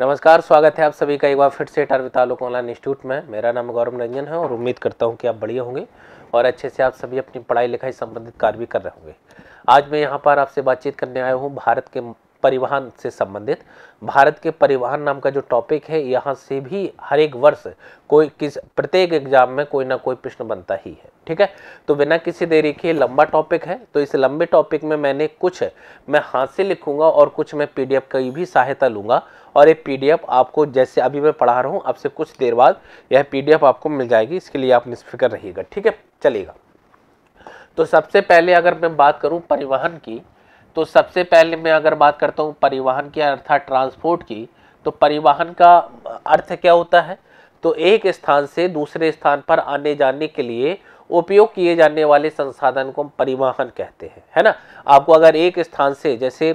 नमस्कार स्वागत है आप सभी का एक बार फिर से टारवित वितालुक ऑनलाइन इंस्टीट्यूट में मेरा नाम गौरव रंजन है और उम्मीद करता हूँ कि आप बढ़िया होंगे और अच्छे से आप सभी अपनी पढ़ाई लिखाई संबंधित कार्य भी कर रहे होंगे आज मैं यहाँ पर आपसे बातचीत करने आया हूँ भारत के परिवहन से संबंधित भारत के परिवहन नाम का जो टॉपिक है यहाँ से भी हर एक वर्ष कोई किस प्रत्येक एग्जाम में कोई ना कोई प्रश्न बनता ही है ठीक है तो बिना किसी देरी के लंबा टॉपिक है तो इस लंबे टॉपिक में मैंने कुछ मैं हाथ से लिखूंगा और कुछ मैं पीडीएफ की भी सहायता लूंगा और ये पीडीएफ आपको जैसे अभी मैं पढ़ा रहा हूँ आपसे कुछ देर बाद यह पी आपको मिल जाएगी इसके लिए आप निष्फिक्र रहिएगा ठीक है चलेगा तो सबसे पहले अगर मैं बात करूँ परिवहन की तो सबसे पहले मैं अगर बात करता हूँ परिवहन की अर्थात ट्रांसपोर्ट की तो परिवहन का अर्थ क्या होता है तो एक स्थान से दूसरे स्थान पर आने जाने के लिए उपयोग किए जाने वाले संसाधन को हम परिवहन कहते हैं है ना आपको अगर एक स्थान से जैसे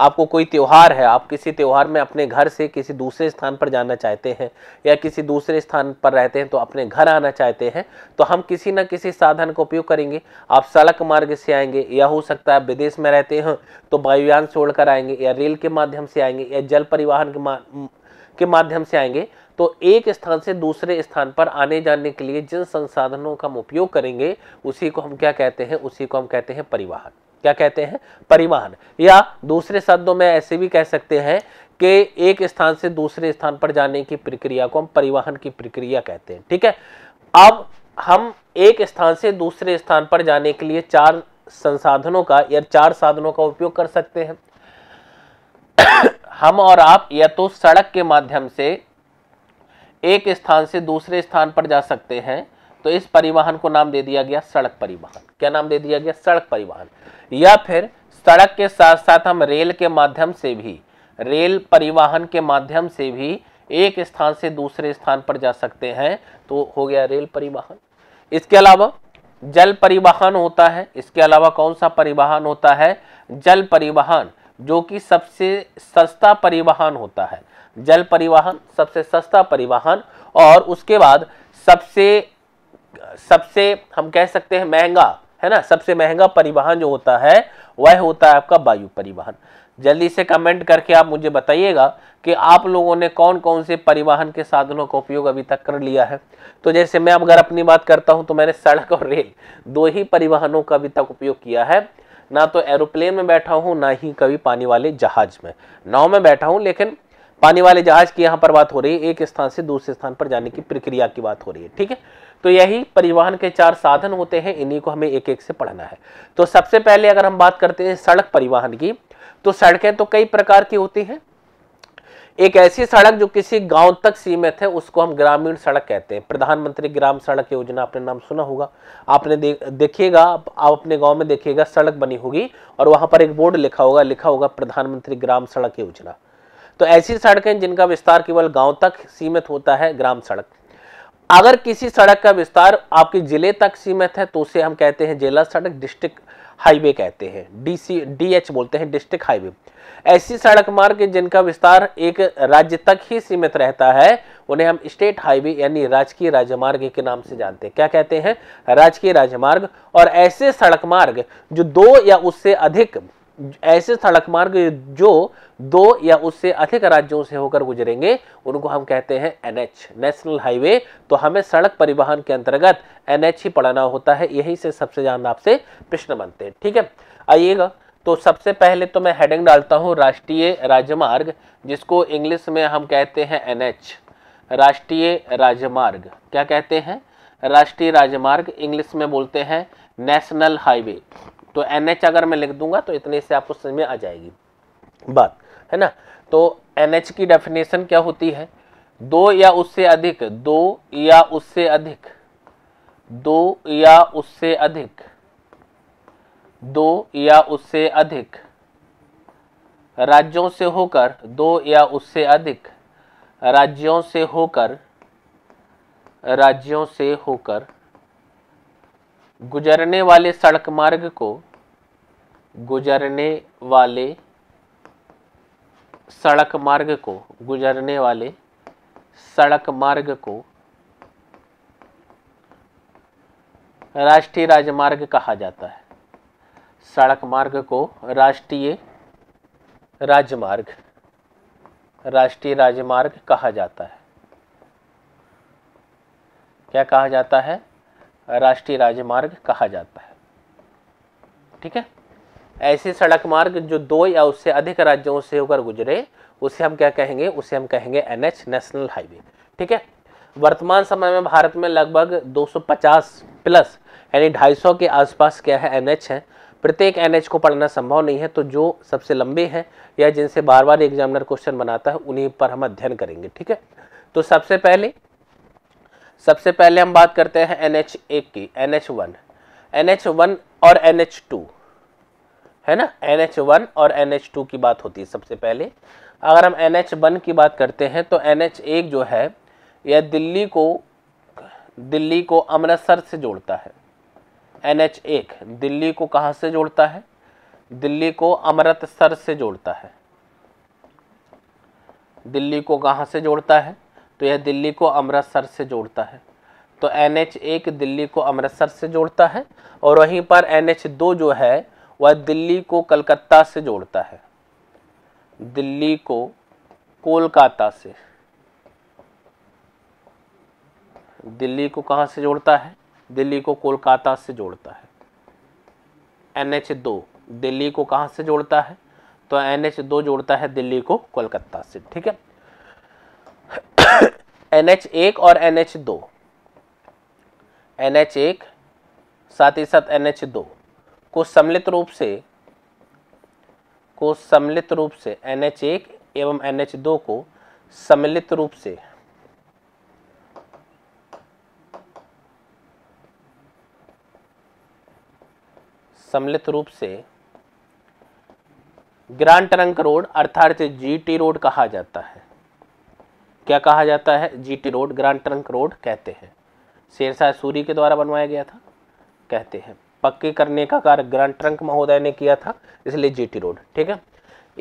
आपको कोई त्यौहार है आप किसी त्यौहार में अपने घर से किसी दूसरे स्थान पर जाना चाहते हैं या किसी दूसरे स्थान पर रहते हैं तो अपने घर आना चाहते हैं तो हम किसी न किसी साधन का उपयोग करेंगे आप सड़क मार्ग से आएंगे या हो सकता है विदेश में रहते हैं तो वायुयान छोड़कर आएंगे या रेल के माध्यम से आएंगे या जल परिवहन के मा... के माध्यम से आएंगे तो एक स्थान से दूसरे स्थान पर आने जाने के लिए जिन संसाधनों का हम उपयोग करेंगे उसी को हम क्या कहते हैं उसी को हम कहते हैं परिवहन क्या कहते हैं परिवहन या दूसरे शब्दों में ऐसे भी कह सकते हैं कि एक स्थान से दूसरे स्थान पर जाने की प्रक्रिया को हम परिवहन की प्रक्रिया कहते हैं ठीक है अब हम एक स्थान से दूसरे स्थान पर जाने के लिए चार संसाधनों का या चार साधनों का उपयोग कर सकते हैं हम और आप या तो सड़क के माध्यम से एक स्थान से दूसरे स्थान पर जा सकते हैं तो इस परिवहन को नाम दे दिया गया सड़क परिवहन क्या नाम दे दिया गया सड़क परिवहन या फिर सड़क के साथ साथ हम रेल के माध्यम से भी रेल परिवहन के माध्यम से भी एक स्थान से दूसरे स्थान पर जा सकते हैं तो हो गया रेल परिवहन इसके अलावा जल परिवहन होता है इसके अलावा कौन सा परिवहन होता है जल परिवहन जो कि सबसे सस्ता परिवहन होता है जल परिवहन सबसे सस्ता परिवहन और उसके बाद सबसे सबसे हम कह सकते हैं महंगा है ना सबसे महंगा परिवहन जो होता है वह होता है आपका वायु परिवहन जल्दी से कमेंट करके आप मुझे बताइएगा कि आप लोगों ने कौन कौन से परिवहन के साधनों का उपयोग अभी तक कर लिया है तो जैसे मैं अगर अपनी बात करता हूं तो मैंने सड़क और रेल दो ही परिवहनों का अभी तक उपयोग किया है ना तो एरोप्लेन में बैठा हूं ना ही कभी पानी वाले जहाज में नाव में बैठा हूं लेकिन पानी वाले जहाज की यहाँ पर बात हो रही है एक स्थान से दूसरे स्थान पर जाने की प्रक्रिया की बात हो रही है ठीक है तो यही परिवहन के चार साधन होते हैं इन्हीं को हमें एक एक से पढ़ना है तो सबसे पहले अगर हम बात करते हैं सड़क परिवहन की तो सड़कें तो कई प्रकार की होती हैं एक ऐसी सड़क जो किसी गांव तक सीमित है उसको हम ग्रामीण सड़क कहते हैं प्रधानमंत्री ग्राम सड़क योजना आपने नाम सुना होगा आपने देखिएगा आप अपने गांव में देखिएगा सड़क बनी होगी और वहां पर एक बोर्ड लिखा होगा लिखा होगा प्रधानमंत्री ग्राम सड़क योजना तो ऐसी सड़कें जिनका विस्तार केवल गाँव तक सीमित होता है ग्राम सड़क अगर किसी सड़क का विस्तार आपके जिले तक सीमित है तो उसे हम कहते हैं जिला सड़क डिस्ट्रिक्ट हाईवे कहते हैं डीसी डीएच बोलते हैं डिस्ट्रिक्ट हाईवे ऐसी सड़क मार्ग जिनका विस्तार एक राज्य तक ही सीमित रहता है उन्हें हम स्टेट हाईवे यानी राजकीय राजमार्ग के नाम से जानते हैं क्या कहते हैं राजकीय राजमार्ग और ऐसे सड़क मार्ग जो दो या उससे अधिक ऐसे सड़क मार्ग जो दो या उससे अधिक राज्यों से होकर गुजरेंगे उनको हम कहते हैं एनएच नेशनल हाईवे तो हमें सड़क परिवहन के अंतर्गत एनएच ही पढ़ना होता है यही से सबसे ज़्यादा आपसे प्रश्न बनते हैं ठीक है आइएगा तो सबसे पहले तो मैं हेडिंग डालता हूँ राष्ट्रीय राजमार्ग जिसको इंग्लिश में हम कहते हैं एनएच राष्ट्रीय राजमार्ग क्या कहते हैं राष्ट्रीय राजमार्ग इंग्लिश में बोलते हैं नेशनल हाईवे तो एन एच अगर मैं लिख दूंगा तो इतने से आपको समझ में आ जाएगी बात है ना तो एन एच की डेफिनेशन क्या होती है दो या उससे अधिक दो या उससे अधिक दो या उससे अधिक दो या उससे अधिक राज्यों से होकर दो या उससे अधिक राज्यों से होकर राज्यों से होकर गुजरने वाले सड़क मार्ग को गुजरने वाले सड़क मार्ग को गुजरने वाले सड़क मार्ग को राष्ट्रीय राजमार्ग कहा जाता है सड़क मार्ग को राष्ट्रीय राजमार्ग राष्ट्रीय राजमार्ग कहा जाता है क्या कहा जाता है राष्ट्रीय राजमार्ग कहा जाता है ठीक है ऐसे सड़क मार्ग जो दो या उससे अधिक राज्यों से होकर गुजरे उसे हम क्या कहेंगे उसे हम कहेंगे एनएच नेशनल हाईवे ठीक है वर्तमान समय में भारत में लगभग 250 प्लस यानी 250 के आसपास क्या है एनएच है प्रत्येक एनएच को पढ़ना संभव नहीं है तो जो सबसे लंबे हैं या जिनसे बार बार एग्जामिनर क्वेश्चन बनाता है उन्हीं पर हम अध्ययन करेंगे ठीक है तो सबसे पहले सबसे पहले हम बात करते हैं एन एच एक की N H one N H one और एन एच टू है ना एन एच वन और एन एच टू की बात होती है सबसे पहले अगर हम एन एच वन की बात करते हैं तो एन एच एक जो है यह दिल्ली को दिल्ली को अमृतसर से जोड़ता है एन एच एक दिल्ली को कहाँ से जोड़ता है दिल्ली को अमृतसर से जोड़ता है दिल्ली को कहाँ से जोड़ता है तो यह दिल्ली को अमृतसर से जोड़ता है तो एन एच एक दिल्ली को अमृतसर से जोड़ता है और वहीं पर एन एच दो जो है वह दिल्ली को कलकत्ता से जोड़ता है दिल्ली को कोलकाता से दिल्ली को कहाँ से जोड़ता है दिल्ली को कोलकाता से जोड़ता है एन एच दो दिल्ली को कहाँ से जोड़ता है तो एन एच दो जोड़ता है दिल्ली को कोलकाता से ठीक है एन एच एक और एन एच दो एन एच एक साथ ही साथ एन एच दो को सम्मिलित रूप से को सम्मिलित रूप से एन एच एक एवं एन एच दो को सम्मिलित रूप से सम्मिलित रूप से ग्रांड ट्रंक रोड अर्थात जी टी रोड कहा जाता है क्या कहा जाता है GT road grand trunk road कहते हैं शेरशाह सूरी के द्वारा बनवाया गया था कहते हैं पक्के करने का कार्य ग्रांड ट्रंक महोदय ने किया था इसलिए जीटी रोड ठीक है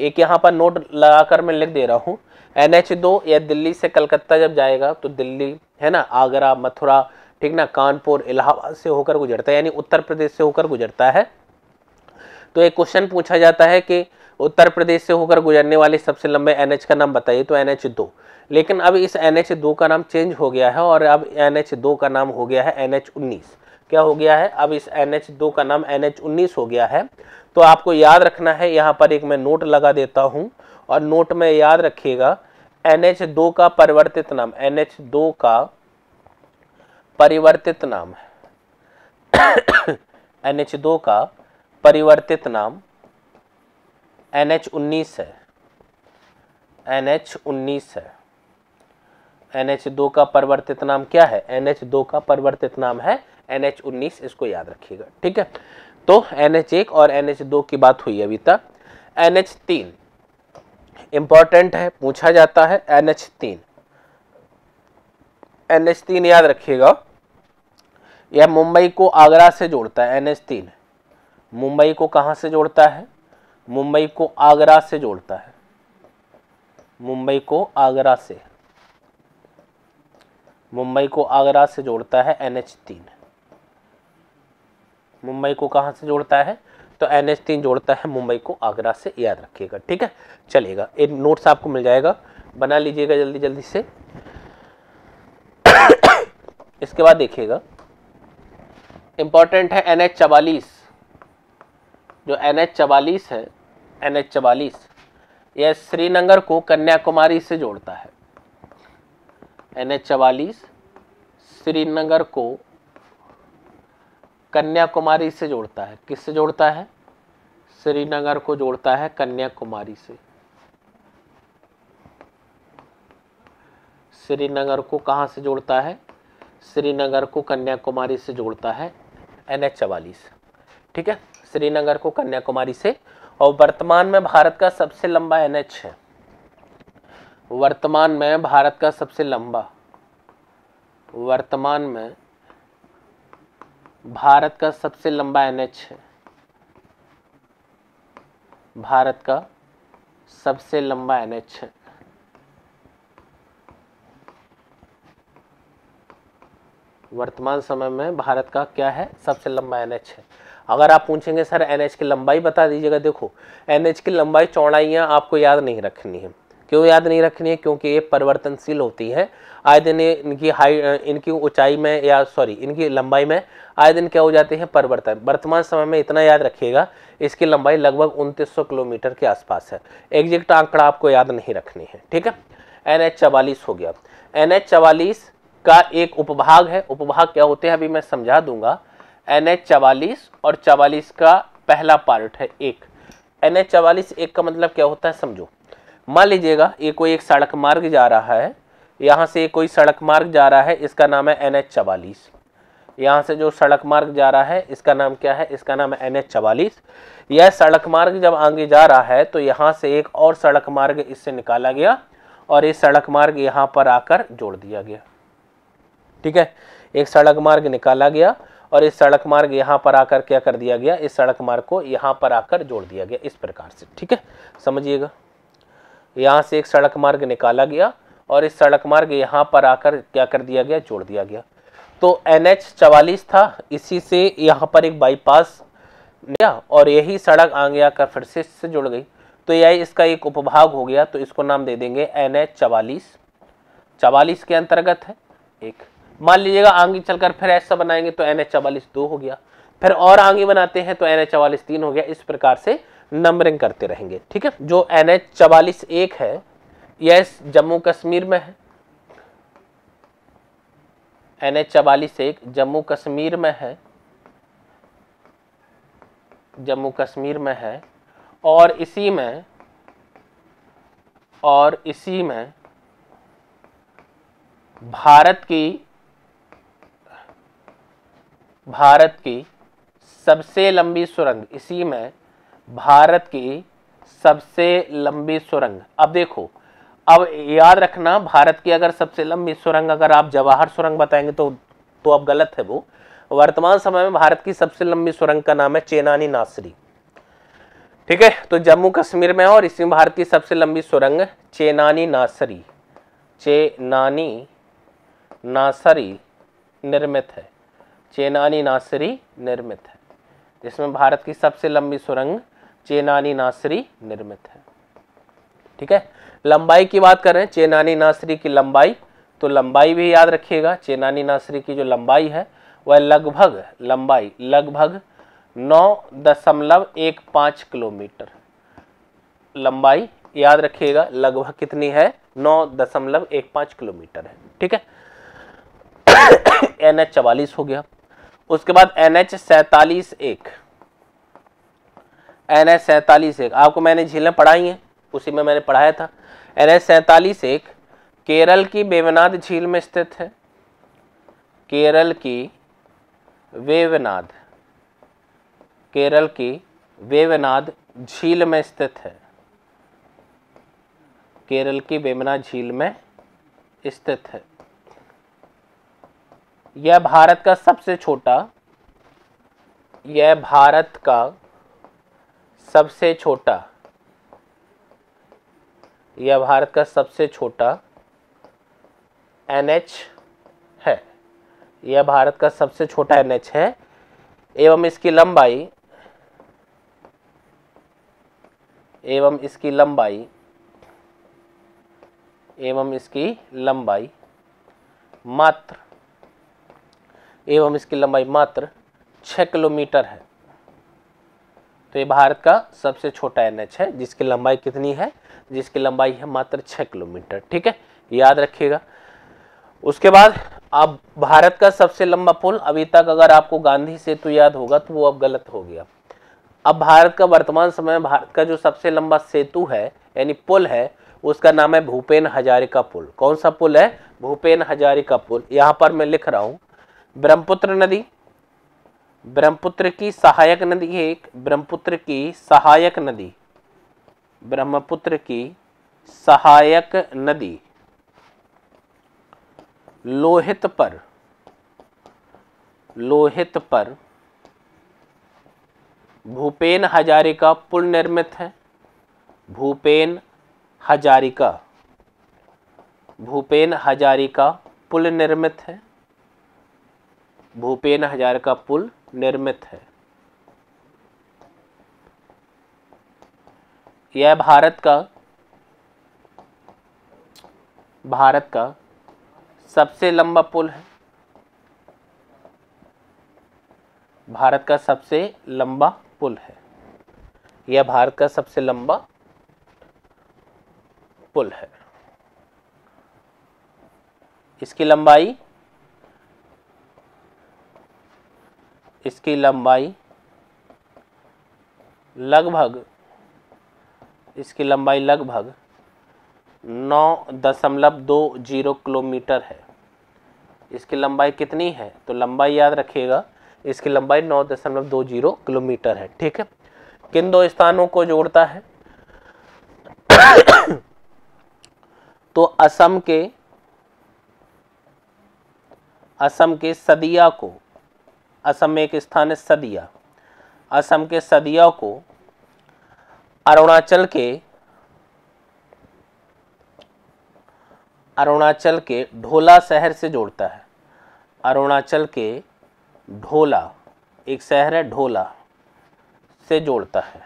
एक यहाँ पर नोट लगाकर मैं लिख दे रहा हूँ एन एच दो या दिल्ली से कलकत्ता जब जाएगा तो दिल्ली है ना आगरा मथुरा ठीक ना कानपुर इलाहाबाद से होकर गुजरता है यानी उत्तर प्रदेश से होकर गुजरता है तो एक क्वेश्चन पूछा जाता है कि उत्तर प्रदेश से होकर गुजरने वाले सबसे लंबे एनएच का नाम बताइए तो एनएच दो लेकिन अब इस एनएच दो का नाम चेंज हो गया है और अब एनएच दो का नाम हो गया है एनएच उन्नीस क्या हो गया है अब इस एनएच दो का नाम एनएच उन्नीस हो गया है तो आपको याद रखना है यहाँ पर एक मैं नोट लगा देता हूँ और नोट में याद रखिएगा एनएच दो का परिवर्तित नाम एनएच दो का परिवर्तित नाम एनएच दो का परिवर्तित नाम एन एच उन्नीस है एन एच उन्नीस है एन एच दो का परिवर्तित नाम क्या है एन एच दो का परिवर्तित नाम है एन एच उन्नीस इसको याद रखिएगा ठीक है तो एन एच एक और एन एच दो की बात हुई अभी तक एन एच तीन इंपॉर्टेंट है पूछा जाता है एन एच तीन एन एच तीन याद रखिएगा यह मुंबई को आगरा से जोड़ता है एन एच तीन मुंबई को कहाँ से जोड़ता है मुंबई को आगरा से जोड़ता है मुंबई को आगरा से मुंबई को आगरा से जोड़ता है एन एच तीन मुंबई को कहाँ से जोड़ता है तो एन तीन जोड़ता है मुंबई को आगरा से याद रखिएगा ठीक है चलेगा एक नोट्स आपको मिल जाएगा बना लीजिएगा जल्दी जल्दी से इसके बाद देखिएगा इंपॉर्टेंट है एन एच चवालीस जो एन एच चवालीस है एन एच चवालीस यह श्रीनगर को कन्याकुमारी से जोड़ता है एन एच चवालीस श्रीनगर को कन्याकुमारी से जोड़ता है किससे जोड़ता है श्रीनगर को जोड़ता है कन्याकुमारी से श्रीनगर को कहाँ से जोड़ता है श्रीनगर को कन्याकुमारी से जोड़ता है एन एच चवालीस ठीक है श्रीनगर को कन्याकुमारी से और वर्तमान में भारत का सबसे लंबा एनएच है वर्तमान में भारत का सबसे लंबा वर्तमान में भारत का सबसे लंबा एनएच है भारत का सबसे लंबा एनएच है वर्तमान समय में भारत का क्या है सबसे लंबा एनएच है अगर आप पूछेंगे सर एन की लंबाई बता दीजिएगा देखो एन की लंबाई चौड़ाइयाँ आपको याद नहीं रखनी है क्यों याद नहीं रखनी है क्योंकि ये परिवर्तनशील होती हैं आए दिन ये इनकी हाई इनकी ऊंचाई में या सॉरी इनकी लंबाई में आए दिन क्या हो जाते हैं परिवर्तन वर्तमान समय में इतना याद रखिएगा इसकी लंबाई लगभग उनतीस किलोमीटर के आसपास है एग्जैक्ट आंकड़ा आपको याद नहीं रखनी है ठीक है एन एच हो गया एन एच का एक उपभाग है उपभाग क्या होते हैं अभी मैं समझा दूंगा एन एच चवालीस और चवालीस का पहला पार्ट है एक एन एच चवालीस एक का मतलब क्या होता है समझो मान लीजिएगा ये कोई एक सड़क मार्ग जा रहा है यहाँ से कोई सड़क मार्ग जा रहा है इसका नाम है एन एच चवालीस यहाँ से जो सड़क मार्ग जा रहा है इसका नाम क्या है इसका नाम है एन एच चवालीस यह सड़क मार्ग जब आगे जा रहा है तो यहाँ से एक और सड़क मार्ग इससे निकाला गया और ये सड़क मार्ग यहाँ पर आकर जोड़ दिया गया ठीक है एक सड़क मार्ग निकाला गया और इस सड़क मार्ग यहाँ पर आकर क्या कर दिया गया इस सड़क मार्ग को यहाँ पर आकर जोड़ दिया गया इस प्रकार से ठीक है समझिएगा यहाँ से एक सड़क मार्ग निकाला गया और इस सड़क मार्ग यहाँ पर आकर क्या कर दिया गया जोड़ दिया गया तो एन एच चवालीस था इसी से यहाँ पर एक बाईपास गया और यही सड़क आगे आकर फिर से इससे जुड़ गई तो यह इसका एक उपभाग हो गया तो इसको नाम दे देंगे एन एच चवालीस चवालीस के अंतर्गत है एक मान लीजिएगा आगे चलकर फिर ऐसा बनाएंगे तो एन एच चवालीस दो हो गया फिर और आगे बनाते हैं तो एन एच चवालीस तीन हो गया इस प्रकार से नंबरिंग करते रहेंगे ठीक है जो एन एच चवालीस एक है यह जम्मू कश्मीर में है एन एच चवालीस एक जम्मू कश्मीर में है जम्मू कश्मीर में है और इसी में और इसी में भारत की भारत की सबसे लंबी सुरंग इसी में भारत की सबसे लंबी सुरंग अब देखो अब याद रखना भारत की अगर सबसे लंबी सुरंग अगर आप जवाहर सुरंग बताएंगे तो तो अब गलत है वो वर्तमान समय में भारत की सबसे लंबी सुरंग का नाम है चेनानी नासरी ठीक है तो जम्मू कश्मीर में है और में भारत की सबसे लंबी सुरंग चेनानी नासरी चेनानी नासरी निर्मित है चेनानी नासरी निर्मित है जिसमें भारत की सबसे लंबी सुरंग चेनानी नासरी निर्मित है ठीक है लंबाई की बात करें चेनानी नासरी की लंबाई तो लंबाई भी याद रखिएगा चेनानी नासरी की जो लंबाई है वह लगभग लंबाई लगभग नौ दशमलव एक पाँच किलोमीटर लंबाई याद रखिएगा लगभग कितनी है नौ दशमलव एक पाँच किलोमीटर है ठीक है एन एच चवालीस हो गया उसके बाद एन एच सैतालीस एक एन एच सैतालीस एक आपको मैंने झीलें पढ़ाई हैं उसी में मैंने पढ़ाया था एन एच सैतालीस एक केरल की बेवनाद झील में स्थित है केरल की वेवनाद केरल की वेवनाद झील में स्थित है केरल की वेवनाद झील में स्थित है यह भारत का सबसे छोटा यह भारत का सबसे छोटा यह भारत का सबसे छोटा एनएच है यह भारत का सबसे छोटा एनएच है एवं इसकी लंबाई एवं इसकी लंबाई एवं इसकी लंबाई मात्र एवं इसकी लंबाई मात्र छः किलोमीटर है तो ये भारत का सबसे छोटा एन है जिसकी लंबाई कितनी है जिसकी लंबाई है मात्र छः किलोमीटर ठीक है याद रखिएगा उसके बाद अब भारत का सबसे लंबा पुल अभी तक अगर आपको गांधी सेतु याद होगा तो वो अब गलत हो गया अब भारत का वर्तमान समय में भारत का जो सबसे लंबा सेतु है यानी पुल है उसका नाम है भूपेन हजारिका पुल कौन सा पुल है भूपेन हजारिका पुल यहाँ पर मैं लिख रहा हूँ ब्रह्मपुत्र नदी ब्रह्मपुत्र की सहायक नदी है एक ब्रह्मपुत्र की सहायक नदी ब्रह्मपुत्र की सहायक नदी लोहित पर लोहित पर भूपेन हजारिका पुल निर्मित है भूपेन हजारिका भूपेन हजारिका पुल निर्मित है भूपेन हजार का पुल निर्मित है यह भारत का भारत का सबसे लंबा पुल है भारत का सबसे लंबा पुल है यह भारत का सबसे लंबा पुल है इसकी लंबाई इसकी लंबाई लगभग इसकी लंबाई लगभग नौ दशमलव दो जीरो किलोमीटर है इसकी लंबाई कितनी है तो लंबाई याद रखिएगा इसकी लंबाई नौ दशमलव दो जीरो किलोमीटर है ठीक है किन दो स्थानों को जोड़ता है तो असम के असम के सदिया को असम में एक स्थान है सदिया असम के सदिया को अरुणाचल के अरुणाचल के ढोला शहर से जोड़ता है अरुणाचल के ढोला एक शहर है ढोला से जोड़ता है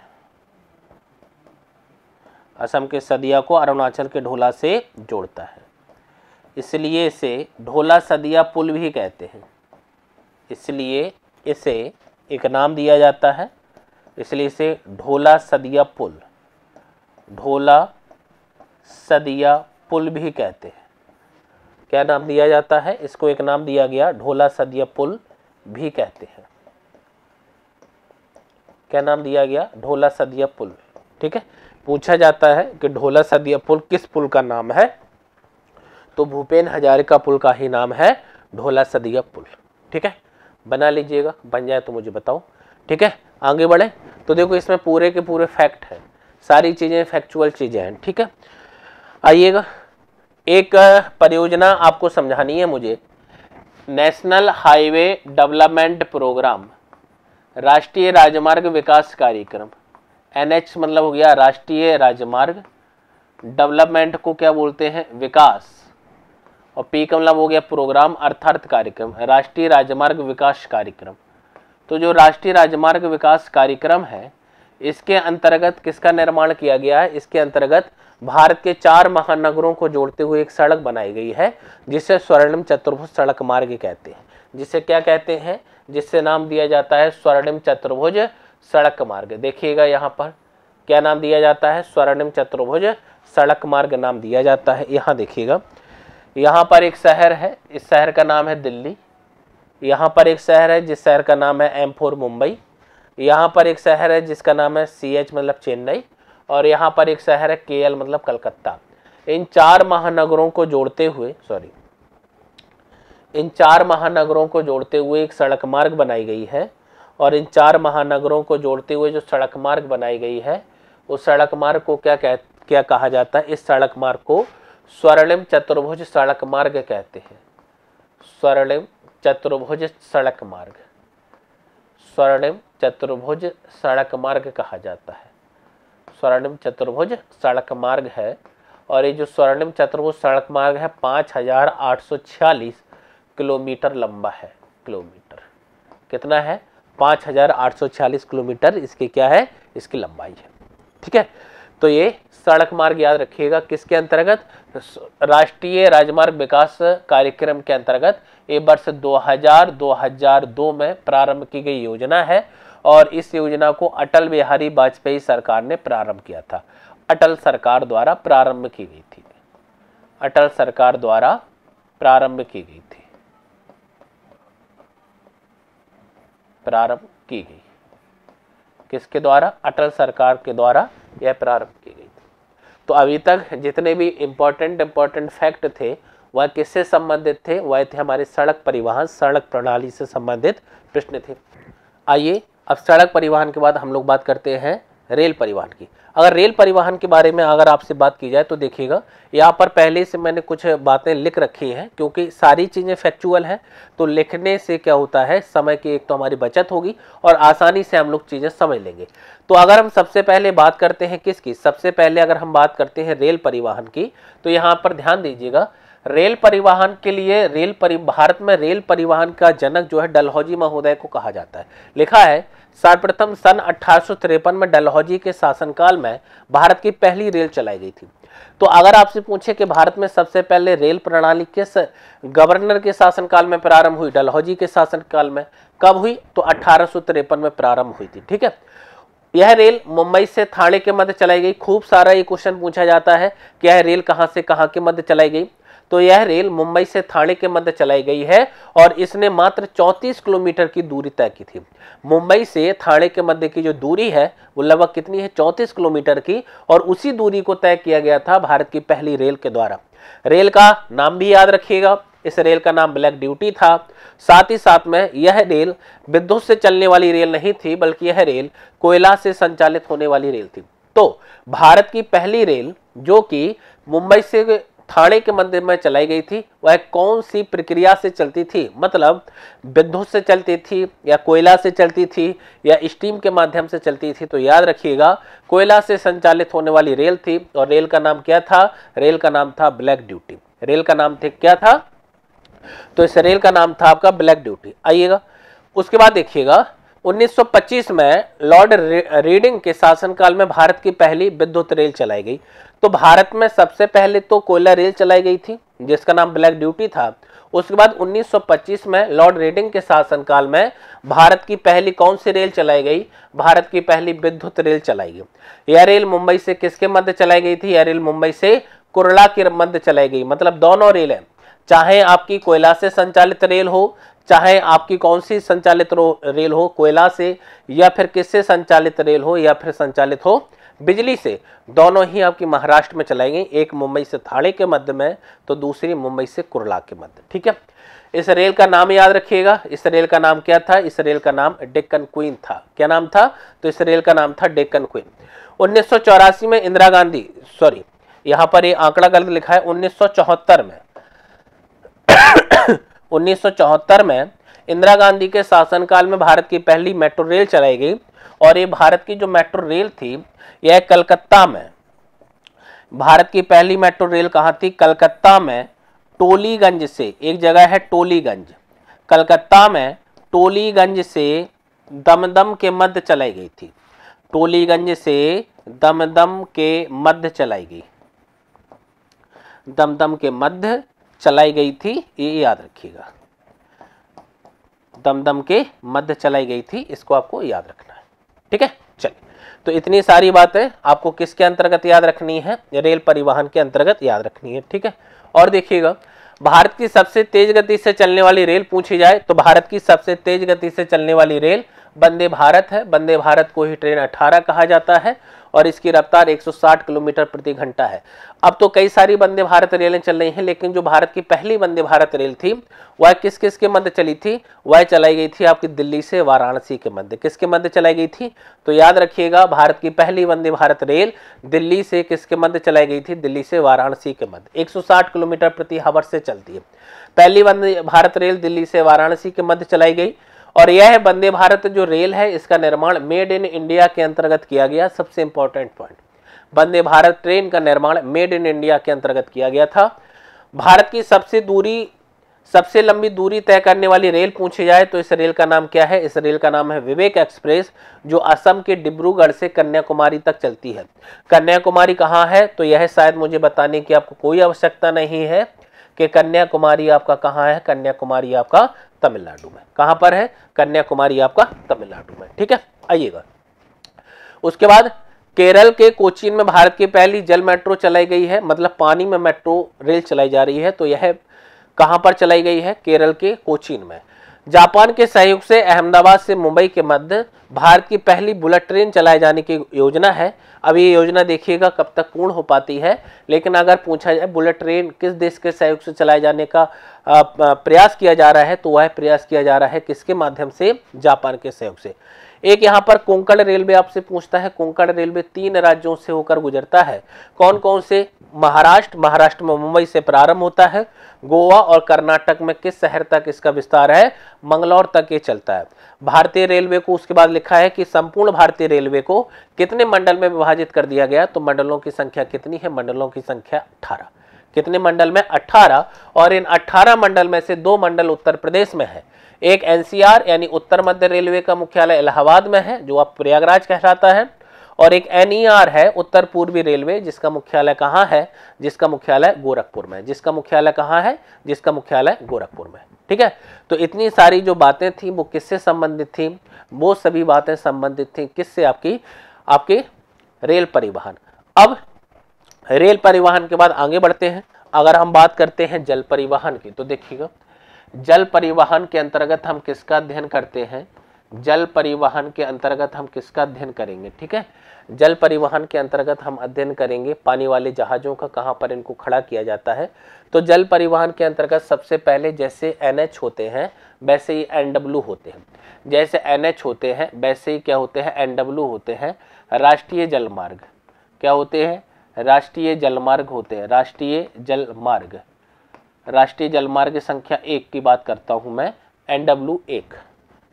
असम के सदिया को अरुणाचल के ढोला से जोड़ता है इसलिए इसे ढोला सदिया पुल भी कहते हैं इसलिए इसे एक नाम दिया जाता है इसलिए इसे ढोला सदिया पुल ढोला सदिया पुल भी कहते हैं क्या नाम दिया जाता है इसको एक नाम दिया गया ढोला सदिया पुल भी कहते हैं क्या नाम दिया गया ढोला सदिया पुल ठीक है पूछा जाता है कि ढोला सदिया पुल किस पुल का नाम है तो भूपेन हजारिका पुल का ही नाम है ढोला सदिया पुल ठीक है बना लीजिएगा बन जाए तो मुझे बताओ ठीक है आगे बढ़े तो देखो इसमें पूरे के पूरे फैक्ट हैं सारी चीज़ें फैक्चुअल चीज़ें हैं ठीक है आइएगा एक परियोजना आपको समझानी है मुझे नेशनल हाईवे डेवलपमेंट प्रोग्राम राष्ट्रीय राजमार्ग विकास कार्यक्रम एन मतलब हो गया राष्ट्रीय राजमार्ग डेवलपमेंट को क्या बोलते हैं विकास और पी मतलब हो गया प्रोग्राम अर्थार्थ कार्यक्रम राष्ट्रीय राजमार्ग विकास कार्यक्रम तो जो राष्ट्रीय राजमार्ग विकास कार्यक्रम है इसके अंतर्गत किसका निर्माण किया गया है इसके अंतर्गत भारत के चार महानगरों को जोड़ते हुए एक सड़क बनाई गई है जिसे स्वर्णिम चतुर्भुज सड़क मार्ग कहते हैं जिसे क्या कहते हैं जिससे नाम दिया जाता है स्वर्णिम चतुर्भुज सड़क मार्ग देखिएगा यहाँ पर क्या नाम दिया जाता है स्वर्णिम चतुर्भुज सड़क मार्ग नाम दिया जाता है यहाँ देखिएगा यहाँ पर एक शहर है इस शहर का नाम है दिल्ली यहाँ पर एक शहर है जिस शहर का नाम है एम फोर मुंबई यहाँ पर एक शहर है जिसका नाम है सी एच मतलब चेन्नई और यहाँ पर एक शहर है के एल मतलब कलकत्ता इन चार महानगरों को जोड़ते हुए सॉरी इन चार महानगरों को जोड़ते हुए एक सड़क मार्ग बनाई गई है और इन चार महानगरों को जोड़ते हुए जो सड़क मार्ग बनाई गई है उस सड़क मार्ग को क्या कह क्या कहा जाता है इस सड़क मार्ग को स्वर्णिम चतुर्भुज सड़क मार्ग कहते हैं स्वर्णिम चतुर्भुज सड़क मार्ग स्वर्णिम चतुर्भुज सड़क मार्ग कहा जाता है स्वर्णिम चतुर्भुज सड़क मार्ग है और ये जो स्वर्णिम चतुर्भुज सड़क मार्ग है पाँच हजार आठ सौ छियालीस किलोमीटर लंबा है किलोमीटर कितना है पाँच हजार आठ सौ छियालीस किलोमीटर इसकी क्या है इसकी लंबाई है ठीक है तो ये सड़क मार्ग याद रखिएगा किसके अंतर्गत राष्ट्रीय राजमार्ग विकास कार्यक्रम के अंतर्गत ये वर्ष 2000 2002 में प्रारंभ की गई योजना है और इस योजना को अटल बिहारी वाजपेयी सरकार ने प्रारंभ किया था अटल सरकार द्वारा प्रारंभ की गई थी अटल सरकार द्वारा प्रारंभ की गई थी प्रारंभ की गई किसके द्वारा अटल सरकार के द्वारा यह प्रारंभ की गई थी तो अभी तक जितने भी इम्पोर्टेंट इम्पोर्टेंट फैक्ट थे वह किससे संबंधित थे वह थे हमारे सड़क परिवहन सड़क प्रणाली से संबंधित प्रश्न थे आइए अब सड़क परिवहन के बाद हम लोग बात करते हैं रेल परिवहन की अगर रेल परिवहन के बारे में अगर आपसे बात की जाए तो देखिएगा यहाँ पर पहले से मैंने कुछ बातें लिख रखी हैं क्योंकि सारी चीज़ें फैक्चुअल हैं तो लिखने से क्या होता है समय की एक तो हमारी बचत होगी और आसानी से हम लोग चीज़ें समझ लेंगे तो अगर हम सबसे पहले बात करते हैं किसकी सबसे पहले अगर हम बात करते हैं रेल परिवहन की तो यहाँ पर ध्यान दीजिएगा रेल परिवहन के लिए रेल परि भारत में रेल परिवहन का जनक जो है डलहौजी महोदय को कहा जाता है लिखा है सर्वप्रथम सन अठारह में डलहौजी के शासनकाल में भारत की पहली रेल चलाई गई थी तो अगर आपसे पूछे कि भारत में सबसे पहले रेल प्रणाली किस गवर्नर के शासनकाल में प्रारंभ हुई डलहौजी के शासनकाल में कब हुई तो अठारह में प्रारंभ हुई थी ठीक है यह रेल मुंबई से थाने के मध्य चलाई गई खूब सारा ये क्वेश्चन पूछा जाता है कि यह रेल कहाँ से कहाँ के मध्य चलाई गई तो यह रेल मुंबई से थाने के मध्य चलाई गई है और इसने मात्र 34 किलोमीटर की दूरी तय की थी मुंबई से थाने के मध्य की जो दूरी है वो लगभग कितनी है 34 किलोमीटर की और उसी दूरी को तय किया गया था भारत की पहली रेल के द्वारा रेल का नाम भी याद रखिएगा इस रेल का नाम ब्लैक ड्यूटी था साथ ही साथ में यह रेल विद्युत से चलने वाली रेल नहीं थी बल्कि यह रेल कोयला से संचालित होने वाली रेल थी तो भारत की पहली रेल जो कि मुंबई से थाने के मंदिर में चलाई गई थी वह कौन सी प्रक्रिया से चलती थी मतलब विद्युत से चलती थी या कोयला से चलती थी या स्टीम के माध्यम से चलती थी तो याद रखिएगा कोयला से संचालित होने वाली रेल थी और रेल का नाम क्या था रेल का नाम था ब्लैक ड्यूटी रेल का नाम थे क्या था तो इस रेल का नाम था आपका ब्लैक ड्यूटी आइएगा उसके बाद देखिएगा 1925 में लॉर्ड रीडिंग के शासनकाल में भारत की पहली विद्युत रेल चलाई गई तो भारत में सबसे पहले तो कोयला रेल चलाई गई थी जिसका नाम ब्लैक ड्यूटी था उसके बाद 1925 में लॉर्ड रीडिंग के शासनकाल में भारत की पहली कौन सी रेल चलाई गई भारत की पहली विद्युत रेल चलाई गई यह रेल मुंबई से किसके मध्य चलाई गई थी यह रेल मुंबई से कुरला के मध्य चलाई गई मतलब दोनों रेल है चाहे आपकी कोयला से संचालित रेल हो चाहे आपकी कौन सी संचालित रेल हो कोयला से या फिर किससे संचालित रेल हो या फिर संचालित हो बिजली से दोनों ही आपकी महाराष्ट्र में चलाएंगे एक मुंबई से थाड़े के मध्य में तो दूसरी मुंबई से कुरला के मध्य ठीक है इस रेल का नाम याद रखिएगा इस रेल का नाम क्या था इस रेल का नाम डेक्कन क्वीन था क्या नाम था तो इस रेल का नाम था डेक्कन क्वीन उन्नीस में इंदिरा गांधी सॉरी यहाँ पर ये आंकड़ा गलत लिखा है उन्नीस में 1974 में इंदिरा गांधी के शासनकाल में भारत की पहली मेट्रो रेल चलाई गई और ये भारत की जो मेट्रो रेल थी यह कलकत्ता में भारत की पहली मेट्रो रेल कहाँ थी कलकत्ता में टोलीगंज से एक जगह है टोलीगंज कलकत्ता में टोलीगंज से दमदम के मध्य चलाई गई थी टोलीगंज से दमदम के मध्य चलाई गई दमदम के मध्य चलाई गई थी ये याद रखिएगा दमदम के मध्य चलाई गई थी इसको आपको याद रखना है ठीक है चलिए तो इतनी सारी बातें आपको किसके अंतर्गत याद रखनी है रेल परिवहन के अंतर्गत याद रखनी है ठीक है और देखिएगा भारत की सबसे तेज गति से चलने वाली रेल पूछी जाए तो भारत की सबसे तेज गति से चलने वाली रेल वंदे भारत है वंदे भारत को ही ट्रेन 18 कहा जाता है और इसकी रफ्तार 160 किलोमीटर प्रति घंटा है अब तो कई सारी वंदे भारत रेलें चल रही हैं लेकिन जो भारत की पहली वंदे भारत रेल थी वह किस किस के मध्य चली थी वह चलाई गई थी आपकी दिल्ली से वाराणसी के मध्य किसके मध्य चलाई गई थी तो याद रखिएगा भारत की पहली वंदे भारत रेल दिल्ली से किसके मध्य चलाई गई थी दिल्ली से वाराणसी के मध्य एक किलोमीटर प्रति हवर से चलती है पहली वंदे भारत रेल दिल्ली से वाराणसी के मध्य चलाई गई और यह है वंदे भारत जो रेल है इसका निर्माण मेड इन इंडिया के अंतर्गत किया गया सबसे important point Vande Bharat train का निर्माण मेड इन इंडिया के अंतर्गत किया गया था भारत की सबसे दूरी सबसे लंबी दूरी तय करने वाली रेल पूछी जाए तो इस रेल का नाम क्या है इस रेल का नाम है विवेक एक्सप्रेस जो असम के डिब्रूगढ़ से कन्याकुमारी तक चलती है कन्याकुमारी कहाँ है तो यह शायद मुझे बताने की आपको कोई आवश्यकता नहीं है कि कन्याकुमारी आपका कहाँ है कन्याकुमारी आपका तमिलनाडु में कहां पर है कन्याकुमारी आपका तमिलनाडु में ठीक है आइएगा उसके बाद केरल के कोचीन में भारत की पहली जल मेट्रो चलाई गई है मतलब पानी में मेट्रो रेल चलाई जा रही है तो यह कहां पर चलाई गई है केरल के कोचीन में जापान के सहयोग से अहमदाबाद से मुंबई के मध्य भारत की पहली बुलेट ट्रेन चलाए जाने की योजना है अब ये योजना देखिएगा कब तक पूर्ण हो पाती है लेकिन अगर पूछा जाए बुलेट ट्रेन किस देश के सहयोग से चलाए जाने का प्रयास किया जा रहा है तो वह प्रयास किया जा रहा है किसके माध्यम से जापान के सहयोग से एक यहाँ पर कोंकण रेलवे आपसे पूछता है कोंकण रेलवे तीन राज्यों से होकर गुजरता है कौन कौन से महाराष्ट्र महाराष्ट्र में मुंबई से प्रारंभ होता है गोवा और कर्नाटक में किस शहर तक इसका विस्तार है मंगलौर तक ये चलता है भारतीय रेलवे को उसके बाद लिखा है कि संपूर्ण भारतीय रेलवे को कितने मंडल में विभाजित कर दिया गया तो मंडलों की संख्या कितनी है मंडलों की संख्या अठारह कितने मंडल में 18 और इन 18 मंडल में से दो मंडल उत्तर प्रदेश में है एक एनसीआर यानी उत्तर मध्य रेलवे का मुख्यालय इलाहाबाद में है जो अब प्रयागराज कहलाता है और एक एनईआर है उत्तर पूर्वी रेलवे जिसका मुख्यालय कहाँ है जिसका मुख्यालय गोरखपुर में जिसका मुख्यालय कहाँ है जिसका मुख्यालय गोरखपुर में ठीक है तो इतनी सारी जो बातें थी वो किससे संबंधित थी वो सभी बातें संबंधित थी किससे आपकी आपके रेल परिवहन अब रेल परिवहन के बाद आगे बढ़ते हैं अगर हम बात करते हैं जल परिवहन की तो देखिएगा जल परिवहन के अंतर्गत हम किसका अध्ययन करते हैं जल परिवहन के अंतर्गत हम किसका अध्ययन करेंगे ठीक है जल परिवहन के अंतर्गत हम अध्ययन करेंगे पानी वाले जहाज़ों का कहाँ पर इनको खड़ा किया जाता है तो जल परिवहन के अंतर्गत सबसे पहले जैसे एन होते हैं वैसे ही एन होते हैं जैसे एन होते हैं वैसे ही क्या होते हैं एन होते हैं राष्ट्रीय जलमार्ग क्या होते हैं राष्ट्रीय जलमार्ग होते हैं राष्ट्रीय जलमार्ग राष्ट्रीय जलमार्ग संख्या एक की बात करता हूँ मैं एन डब्ल्यू एक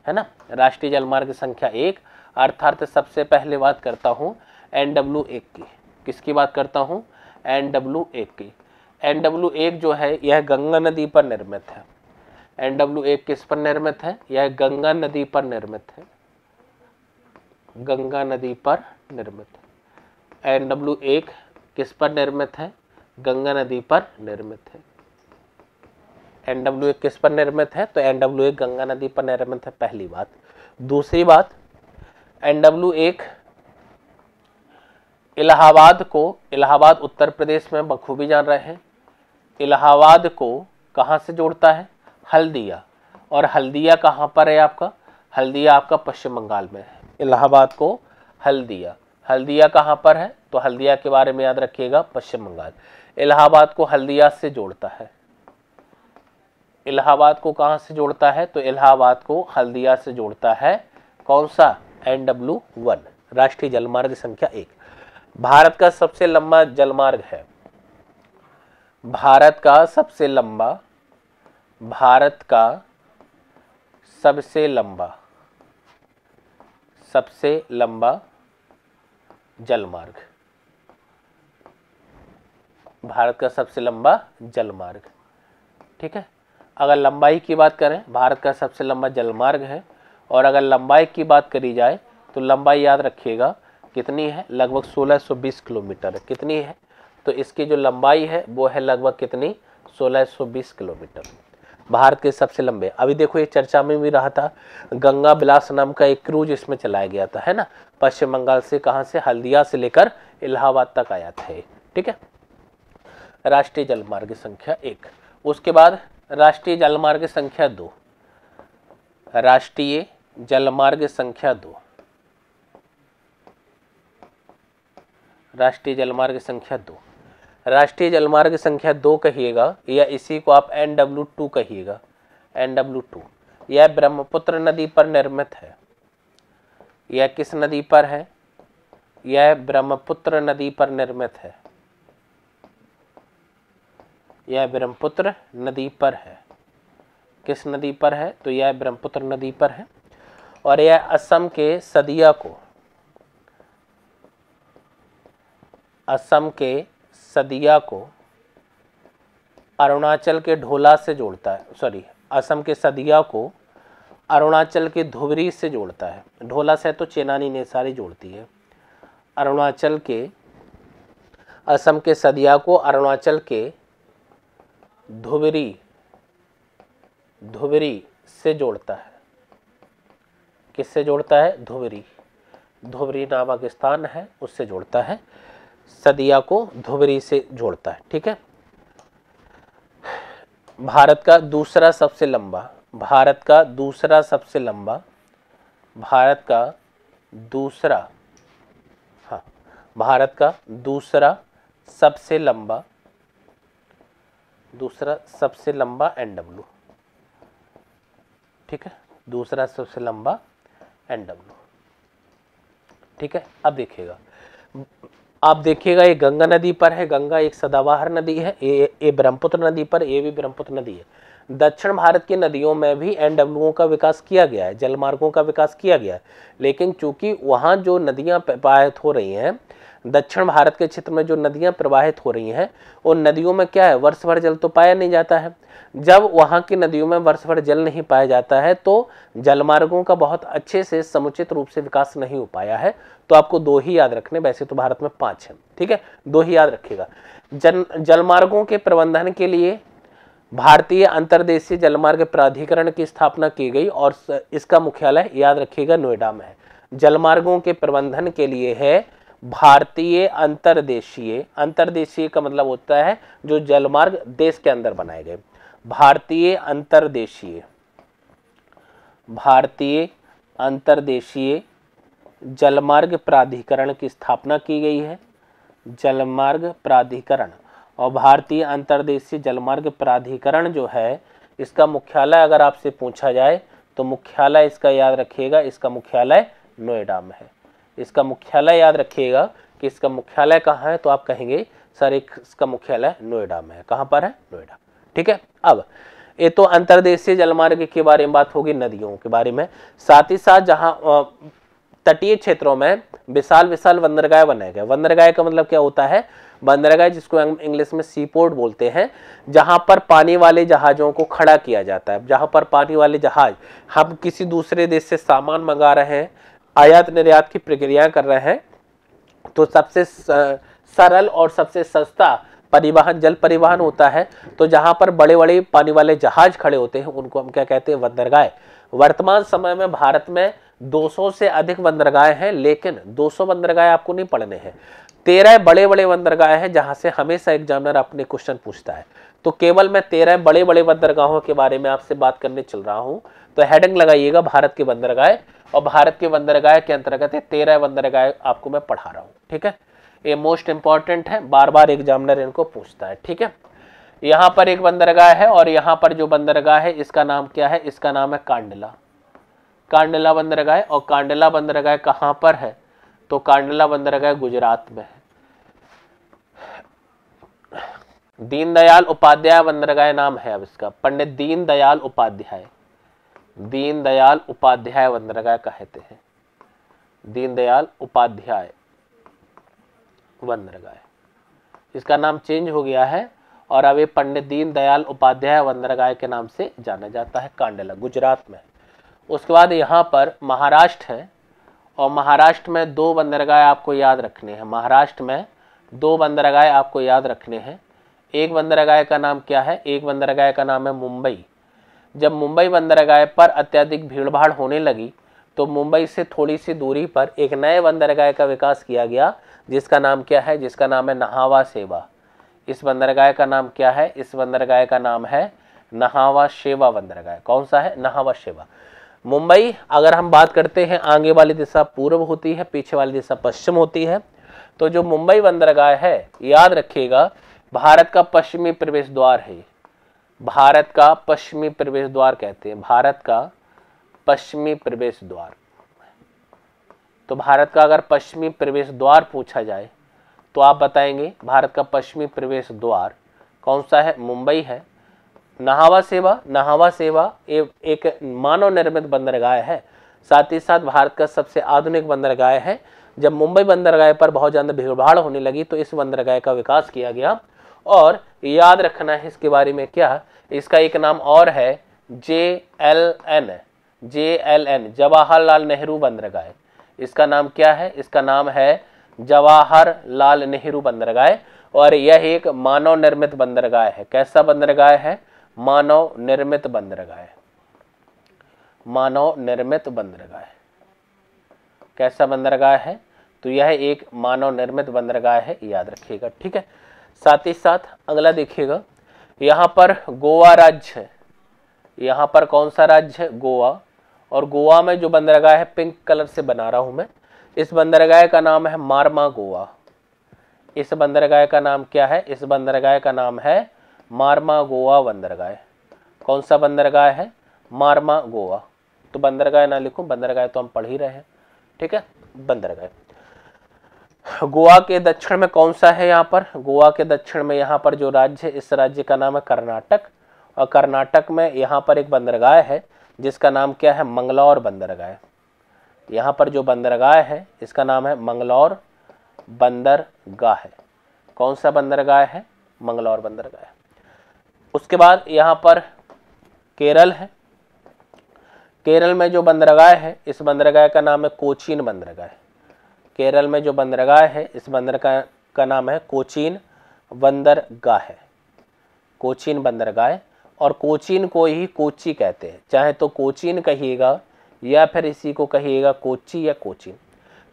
है ना राष्ट्रीय जलमार्ग संख्या एक अर्थात सबसे पहले बात करता हूँ एन डब्ल्यू एक की किसकी बात करता हूँ एन डब्ल्यू एक की एन डब्ल्यू एक जो है यह गंगा नदी पर निर्मित है एन डब्ल्यू एक किस पर निर्मित है यह गंगा नदी पर निर्मित है गंगा नदी पर निर्मित एनडब्ल्यू एन डब्ल्यू एक किस पर निर्मित है गंगा नदी पर निर्मित है एन डब्ल्यू किस पर निर्मित है तो एन एक गंगा नदी पर निर्मित है पहली बात दूसरी बात एन एक इलाहाबाद को इलाहाबाद उत्तर प्रदेश में बखूबी जान रहे हैं इलाहाबाद को कहाँ से जोड़ता है हल्दिया और हल्दिया कहाँ पर है आपका हल्दिया आपका पश्चिम बंगाल में है इलाहाबाद को हल्दिया हल्दिया कहाँ पर है तो हल्दिया के बारे में याद रखिएगा पश्चिम बंगाल इलाहाबाद को हल्दिया से जोड़ता है इलाहाबाद को कहाँ से जोड़ता है तो इलाहाबाद को हल्दिया से जोड़ता है कौन सा एन डब्ल्यू वन राष्ट्रीय जलमार्ग संख्या एक भारत का सबसे लंबा जलमार्ग है भारत का सबसे लंबा भारत का सबसे लंबा सबसे लंबा जलमार्ग भारत का सबसे लंबा जलमार्ग ठीक है अगर लंबाई की बात करें भारत का सबसे लंबा जलमार्ग है और अगर लंबाई की बात करी जाए तो लंबाई याद रखिएगा कितनी है लगभग 1620 किलोमीटर कितनी है तो इसकी जो लंबाई है वो है लगभग कितनी 1620 किलोमीटर भारत के सबसे लंबे अभी देखो ये चर्चा में भी रहा था गंगा बिलास नाम का एक क्रूज इसमें चलाया गया था है ना पश्चिम बंगाल से कहाँ से हल्दिया से लेकर इलाहाबाद तक आया था ठीक है राष्ट्रीय जलमार्ग संख्या एक उसके बाद राष्ट्रीय जलमार्ग संख्या दो राष्ट्रीय जलमार्ग संख्या दो राष्ट्रीय जलमार्ग संख्या दो राष्ट्रीय जलमार्ग संख्या दो कहिएगा या इसी को आप एन डब्ल्यू टू कहिएगा एन डब्ल्यू टू यह ब्रह्मपुत्र नदी पर निर्मित है यह किस नदी पर है यह ब्रह्मपुत्र नदी पर निर्मित है यह ब्रह्मपुत्र नदी पर है किस नदी पर है तो यह ब्रह्मपुत्र नदी पर है और यह असम के सदिया को असम के सदिया को अरुणाचल के ढोला से जोड़ता है सॉरी असम के सदिया को अरुणाचल के धुबरी से जोड़ता है ढोला से तो चेनानी ने सारी जोड़ती है अरुणाचल के असम के सदिया को अरुणाचल के धुबरी धुबरी से जोड़ता है किससे जोड़ता है धुबरी धुबरी नामक स्थान है उससे जोड़ता है सदिया को धुबरी से जोड़ता है ठीक है भारत का दूसरा सबसे लंबा भारत का दूसरा सबसे लंबा भारत का दूसरा हाँ भारत का दूसरा सबसे लंबा दूसरा सबसे लंबा एन डब्ल्यू ठीक है दूसरा सबसे लंबा एन डब्ल्यू ठीक है अब देखिएगा आप देखिएगा ये गंगा नदी पर है गंगा एक सदाबहार नदी है ये ये ब्रह्मपुत्र नदी पर ये भी ब्रह्मपुत्र नदी है दक्षिण भारत की नदियों में भी एन का विकास किया गया है जलमार्गों का विकास किया गया है लेकिन चूंकि वहाँ जो नदियाँ पायत हो रही हैं दक्षिण भारत के क्षेत्र में जो नदियां प्रवाहित हो रही हैं उन नदियों में क्या है वर्ष भर जल तो पाया नहीं जाता है जब वहाँ की नदियों में वर्ष भर जल नहीं पाया जाता है तो जलमार्गों का बहुत अच्छे से समुचित रूप से विकास नहीं हो पाया है तो आपको दो ही याद रखने वैसे तो भारत में पाँच है ठीक है दो ही याद रखिएगा जन जलमार्गों के प्रबंधन के लिए भारतीय अंतर्देशीय जलमार्ग प्राधिकरण की स्थापना की गई और इसका मुख्यालय याद रखिएगा नोएडा में है जलमार्गों के प्रबंधन के लिए है भारतीय अंतरदेशीय अंतरदेशीय का मतलब होता है जो जलमार्ग देश के अंदर बनाए गए भारतीय अंतरदेशीय भारतीय अंतरदेशीय जलमार्ग प्राधिकरण की स्थापना की गई है जलमार्ग प्राधिकरण और भारतीय अंतर्देशीय जलमार्ग प्राधिकरण जो है इसका मुख्यालय अगर आपसे पूछा जाए तो मुख्यालय इसका याद रखिएगा इसका मुख्यालय नोएडा में है इसका मुख्यालय याद रखिएगा कि इसका मुख्यालय कहाँ है तो आप कहेंगे सर एक इसका मुख्यालय नोएडा में है कहाँ पर है नोएडा ठीक है अब ये तो अंतर्देशीय जलमार्ग के बारे में बात होगी नदियों के बारे में साथ ही साथ जहाँ तटीय क्षेत्रों में विशाल विशाल बंदरगाह बनाए गए बंदरगाह का मतलब क्या होता है बंदरगाह जिसको इंग्लिश में सी पोर्ट बोलते हैं जहाँ पर पानी वाले जहाज़ों को खड़ा किया जाता है जहाँ पर पानी वाले जहाज हम किसी दूसरे देश से सामान मंगा रहे हैं आयात निर्यात की प्रक्रिया कर रहे हैं तो सबसे सरल और सबसे सस्ता परिवहन जल परिवहन होता है तो जहाँ पर बड़े बड़े पानी वाले जहाज खड़े होते हैं उनको हम क्या कहते हैं बंदरगाह वर्तमान समय में भारत में 200 से अधिक बंदरगाह हैं लेकिन 200 बंदरगाह आपको नहीं पढ़ने हैं तेरह बड़े बड़े बंदरगाह हैं जहाँ से हमेशा एग्जामिनर अपने क्वेश्चन पूछता है तो केवल मैं तेरह बड़े बड़े बंदरगाहों के बारे में आपसे बात करने चल रहा हूँ तो हेडिंग लगाइएगा भारत के बंदरगाह और भारत के बंदरगाह के अंतर्गत तेरह बंदरगाह आपको मैं पढ़ा रहा हूँ ठीक है ये मोस्ट इंपॉर्टेंट है बार बार एग्जामिनर इनको पूछता है ठीक है यहाँ पर एक बंदरगाह है और यहाँ पर जो बंदरगाह है इसका नाम क्या है इसका नाम है कांडला कांडला बंदरगाह और कांडला बंदरगाह कहाँ पर है तो कांडला बंदरगाह गुजरात में है दीनदयाल उपाध्याय बंदरगाह नाम है अब इसका पंडित दीनदयाल उपाध्याय दीनदयाल उपाध्याय बंदरगाह कहते हैं दीनदयाल उपाध्याय बंदरगाह इसका नाम चेंज हो गया है और अब ये पंडित दीनदयाल उपाध्याय बंदरगाह के नाम से जाना जाता है कांडला गुजरात में उसके बाद यहाँ पर महाराष्ट्र है और महाराष्ट्र में दो बंदरगाह आपको याद रखने हैं महाराष्ट्र में दो बंदरगाह आपको याद रखने हैं एक बंदरगाह का नाम क्या है एक बंदरगाह का नाम है मुंबई जब मुंबई बंदरगाह पर अत्यधिक भीड़भाड़ होने लगी तो मुंबई से थोड़ी सी दूरी पर एक नए बंदरगाह का विकास किया गया जिसका नाम क्या है जिसका नाम है नहावा सेवा इस बंदरगाह का नाम क्या है इस बंदरगाह का नाम है नहावा शेवा बंदरगाह कौन सा है नहावा शेवा मुंबई अगर हम बात करते हैं आगे वाली दिशा पूर्व होती है पीछे वाली दिशा पश्चिम होती है तो जो मुंबई बंदरगाह है याद रखिएगा भारत का पश्चिमी प्रवेश द्वार है भारत का पश्चिमी प्रवेश द्वार कहते हैं भारत का पश्चिमी प्रवेश द्वार तो भारत का अगर पश्चिमी प्रवेश द्वार पूछा जाए तो आप बताएंगे भारत का पश्चिमी प्रवेश द्वार कौन सा है मुंबई है नहावा सेवा नहावा सेवा ए, एक मानव निर्मित बंदरगाह है साथ ही साथ भारत का सबसे आधुनिक बंदरगाह है जब मुंबई बंदरगाह पर बहुत ज़्यादा भीड़भाड़ होने लगी तो इस बंदरगाह का विकास किया गया और याद रखना है इसके बारे में क्या इसका एक नाम और है J L N J L N Jawaharlal Nehru बंदरगाह इसका नाम क्या है इसका नाम है जवाहर लाल नेहरू बंदरगाह और यह एक मानव निर्मित बंदरगाह है कैसा बंदरगाह है मानव निर्मित बंदरगाह मानव निर्मित बंदरगाह कैसा बंदरगाह है तो यह एक मानव निर्मित बंदरगाह है याद रखिएगा ठीक है साथ ही साथ अगला देखिएगा यहाँ पर गोवा राज्य है यहाँ पर कौन सा राज्य है गोवा और गोवा में जो बंदरगाह है पिंक कलर से बना रहा हूँ मैं इस बंदरगाह का नाम है मारमा गोवा इस बंदरगाह का नाम क्या है इस बंदरगाह का नाम है मारमा गोवा बंदरगाह कौन सा बंदरगाह है मारमा गोवा तो बंदरगाह ना लिखूँ बंदरगाह तो हम पढ़ ही रहे हैं ठीक है बंदरगाह गोवा के दक्षिण में कौन सा है यहाँ पर गोवा के दक्षिण में यहाँ पर जो राज्य है इस राज्य का नाम है कर्नाटक और कर्नाटक में यहाँ पर एक बंदरगाह है जिसका नाम क्या है मंगलौर बंदरगाह यहाँ पर जो बंदरगाह है इसका नाम है मंगलौर बंदरगाह है कौन सा बंदरगाह है मंगलौर बंदरगाह उसके बाद यहाँ पर केरल है केरल में जो बंदरगाह है इस बंदरगाह का नाम है कोचीन बंदरगाह केरल में जो बंदरगाह है इस बंदरगाह का नाम है कोचीन बंदरगाह है कोचीन बंदरगाह और कोचीन को ही कोची कहते हैं चाहे तो कोचीन कहिएगा या फिर इसी को कहिएगा कोची या कोचीन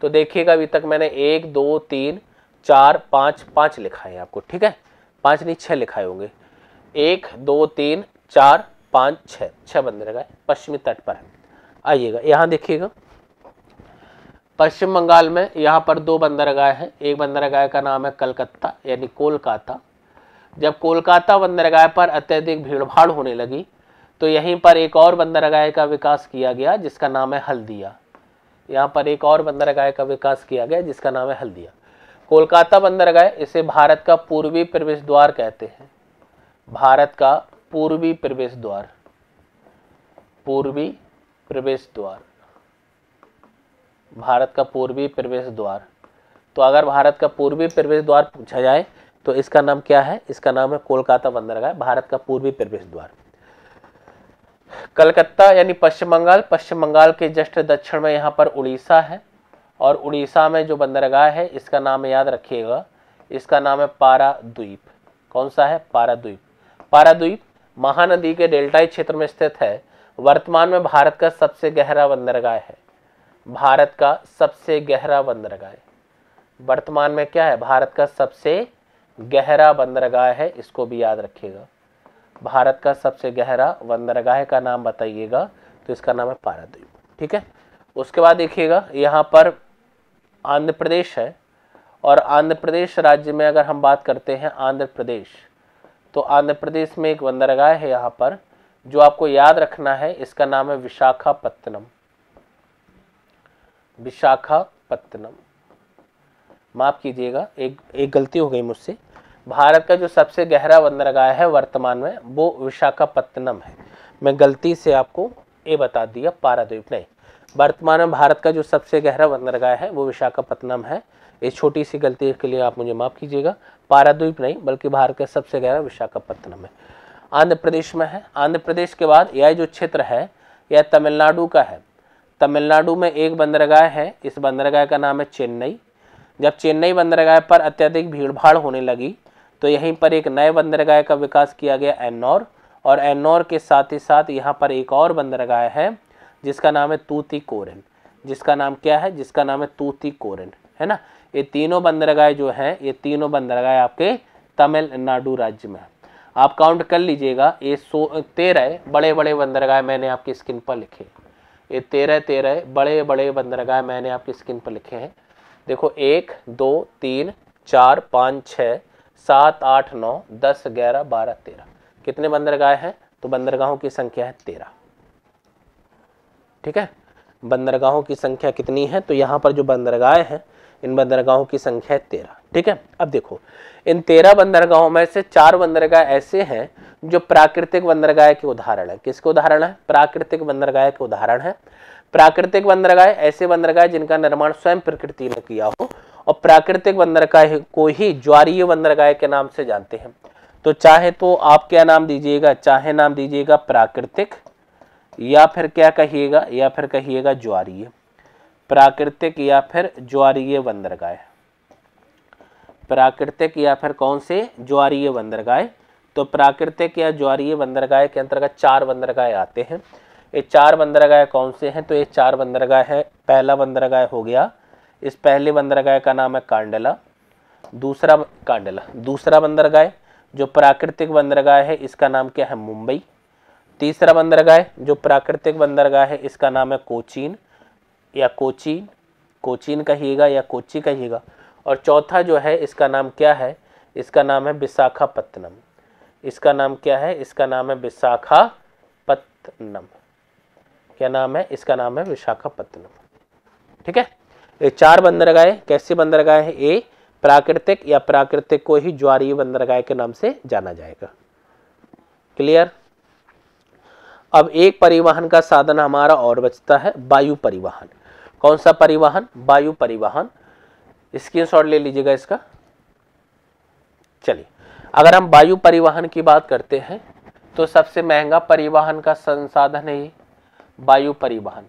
तो देखिएगा अभी तक मैंने एक दो तीन चार पाँच पाँच लिखा है आपको ठीक है पाँच नहीं छः लिखाए होंगे एक दो तीन चार पाँच छः छः बंदरगाह पश्चिमी तट पर है आइएगा यहाँ देखिएगा पश्चिम बंगाल में यहाँ पर दो बंदरगाह हैं एक बंदरगाह का नाम है कलकत्ता यानी कोलकाता जब कोलकाता बंदरगाह पर अत्यधिक भीड़भाड़ होने लगी तो यहीं पर एक और बंदरगाह का विकास किया गया जिसका नाम है हल्दिया यहाँ पर एक और बंदरगाह का विकास किया गया जिसका नाम है हल्दिया कोलकाता बंदरगाह इसे भारत का पूर्वी प्रवेश द्वार कहते हैं भारत का पूर्वी प्रवेश द्वार पूर्वी प्रवेश द्वार भारत का पूर्वी प्रवेश द्वार तो अगर भारत का पूर्वी प्रवेश द्वार पूछा जाए तो इसका नाम क्या है इसका नाम है कोलकाता बंदरगाह भारत का पूर्वी प्रवेश द्वार कलकत्ता यानी पश्चिम बंगाल पश्चिम बंगाल के जस्ट दक्षिण में यहाँ पर उड़ीसा है और उड़ीसा में जो बंदरगाह है इसका नाम याद रखिएगा इसका नाम है द्वीप कौन सा है पारा द्वीप महानदी के डेल्टाई क्षेत्र में स्थित है वर्तमान में भारत का सबसे गहरा बंदरगाह है भारत का सबसे गहरा बंदरगाह है वर्तमान में क्या है भारत का सबसे गहरा बंदरगाह है इसको भी याद रखिएगा भारत का सबसे गहरा बंदरगाह का नाम बताइएगा तो इसका नाम है पारादीप ठीक है उसके बाद देखिएगा यहाँ पर आंध्र प्रदेश है और आंध्र प्रदेश राज्य में अगर हम बात करते हैं आंध्र प्रदेश तो आंध्र प्रदेश में एक बंदरगाह है यहाँ पर जो आपको याद रखना है इसका नाम है विशाखापत्तनम विशाखापत्तनम माफ़ कीजिएगा एक एक गलती हो गई मुझसे भारत का जो सबसे गहरा बंदरगाह है वर्तमान में वो विशाखापत्तनम है मैं गलती से आपको ये बता दिया पारादीप नहीं वर्तमान में भारत का जो सबसे गहरा बंदरगाह है वो विशाखापत्तनम है इस छोटी सी गलती के लिए आप मुझे माफ़ कीजिएगा पारादीप नहीं बल्कि भारत का सबसे गहरा विशाखापत्तनम है आंध्र प्रदेश में है आंध्र प्रदेश के बाद यह जो क्षेत्र है यह तमिलनाडु का है तमिलनाडु में एक बंदरगाह है इस बंदरगाह का नाम है चेन्नई जब चेन्नई बंदरगाह पर अत्यधिक भीड़भाड़ होने लगी तो यहीं पर एक नए बंदरगाह का विकास किया गया एन्नौर और एन्नौर के साथ ही साथ यहाँ पर एक और बंदरगाह है जिसका नाम है तूती कोरन जिसका नाम क्या है जिसका नाम है तूती कोरन है ना ये तीनों बंदरगाह जो हैं ये तीनों बंदरगाह आपके तमिलनाडु राज्य में आप काउंट कर लीजिएगा ये सो तेरह बड़े बड़े बंदरगाह मैंने आपकी स्क्रीन पर लिखे ये तेरह तेरह बड़े बड़े बंदरगाह मैंने आपकी स्क्रीन पर लिखे हैं देखो एक दो तीन चार पाँच छः सात आठ नौ दस ग्यारह बारह तेरह कितने बंदरगाह हैं तो बंदरगाहों की संख्या है तेरह ठीक है बंदरगाहों की संख्या कितनी है तो यहाँ पर जो बंदरगाह हैं इन बंदरगाहों की संख्या है तेरह ठीक है अब देखो इन तेरह बंदरगाहों में से चार बंदरगाह ऐसे हैं जो प्राकृतिक बंदरगाह के उदाहरण है किसके उदाहरण है प्राकृतिक बंदरगाह के उदाहरण है प्राकृतिक बंदरगाह ऐसे बंदरगाह जिनका निर्माण स्वयं प्रकृति ने किया हो और प्राकृतिक बंदरगाह को ही ज्वारीय बंदरगाह के नाम से जानते हैं तो चाहे तो आप क्या नाम दीजिएगा चाहे नाम दीजिएगा प्राकृतिक या फिर क्या कहिएगा या फिर कहिएगा ज्वारीय प्राकृतिक या फिर ज्वारीय बंदरगाह प्राकृतिक या फिर कौन से ज्वारीय बंदरगाह तो प्राकृतिक या ज्वारीय बंदरगाह के अंतर्गत चार बंदरगाह आते हैं ये चार बंदरगाह कौन से हैं तो ये चार बंदरगाह है पहला बंदरगाह हो गया इस पहले बंदरगाह का नाम है कांडला दूसरा कांडला दूसरा बंदरगाह जो प्राकृतिक बंदरगाह है इसका नाम क्या है मुंबई तीसरा बंदरगाह जो प्राकृतिक बंदरगाह है इसका नाम है कोचीन या कोचीन कोचीन कहिएगा या कोची कहिएगा और चौथा जो है इसका नाम क्या है इसका नाम है विशाखापत्तनम इसका नाम क्या है इसका नाम है विशाखापत्तनम क्या नाम है इसका नाम है विशाखापत्तनम ठीक है ये चार बंदरगाहें कैसी बंदरगाह है ए प्राकृतिक या प्राकृतिक को ही ज्वारीय बंदरगाह के नाम से जाना जाएगा क्लियर अब एक परिवहन का साधन हमारा और बचता है वायु परिवहन कौन सा परिवहन वायु परिवहन स्क्रीनशॉट ले लीजिएगा इसका चलिए अगर हम वायु परिवहन की बात करते हैं तो सबसे महंगा परिवहन का संसाधन है वायु परिवहन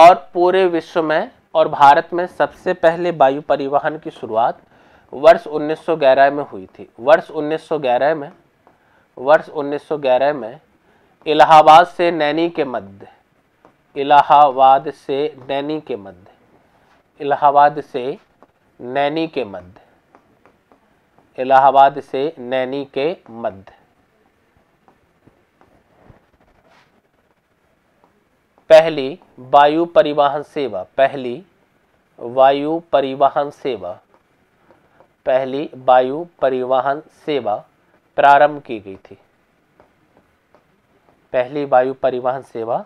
और पूरे विश्व में और भारत में सबसे पहले वायु परिवहन की शुरुआत वर्ष 1911 में हुई थी वर्ष 1911 में वर्ष 1911 में इलाहाबाद से नैनी के मध्य इलाहाबाद से नैनी के मध्य इलाहाबाद से नैनी के मध्य इलाहाबाद से नैनी के मध्य पहली वायु परिवहन सेवा पहली वायु परिवहन सेवा पहली वायु परिवहन सेवा प्रारंभ की गई थी पहली वायु परिवहन सेवा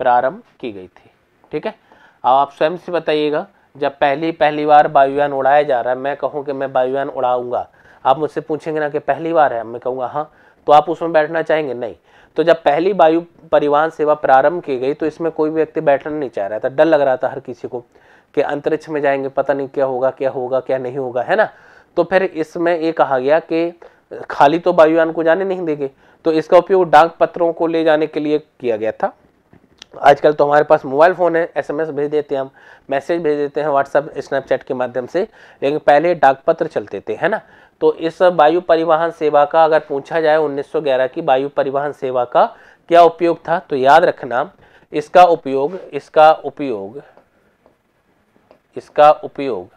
प्रारंभ की गई थी ठीक है अब आप स्वयं से बताइएगा जब पहली पहली बार वायुयान उड़ाया जा रहा है मैं कहूँ कि मैं वायुयान उड़ाऊंगा आप मुझसे पूछेंगे ना कि पहली बार है मैं कहूँगा हाँ तो आप उसमें बैठना चाहेंगे नहीं तो जब पहली वायु परिवहन सेवा प्रारंभ की गई तो इसमें कोई व्यक्ति बैठना नहीं चाह रहा था डर लग रहा था हर किसी को कि अंतरिक्ष में जाएंगे पता नहीं क्या होगा क्या होगा क्या नहीं होगा है ना तो फिर इसमें ये कहा गया कि खाली तो वायुयान को जाने नहीं देंगे तो इसका उपयोग डाक पत्रों को ले जाने के लिए किया गया था आजकल तो हमारे पास मोबाइल फ़ोन है एसएमएस भेज देते हैं हम मैसेज भेज देते हैं व्हाट्सअप स्नैपचैट के माध्यम से लेकिन पहले डाक पत्र चलते थे है ना तो इस वायु परिवहन सेवा का अगर पूछा जाए 1911 की वायु परिवहन सेवा का क्या उपयोग था तो याद रखना इसका उपयोग इसका उपयोग इसका उपयोग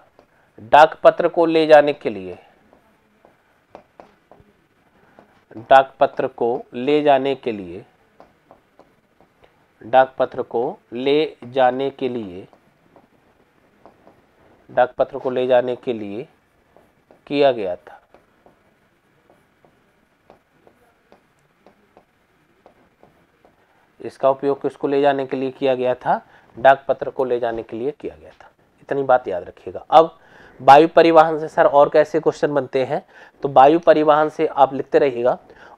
डाक पत्र को ले जाने के लिए डाक पत्र को ले जाने के लिए डाक पत्र को ले जाने के लिए डाक पत्र को ले जाने के लिए किया गया था इसका उपयोग किसको ले जाने के लिए किया गया था डाक पत्र को ले जाने के लिए किया गया था इतनी बात याद रखिएगा अब वायु परिवहन से सर और कैसे क्वेश्चन बनते हैं तो वायु परिवहन से आप लिखते रहिएगा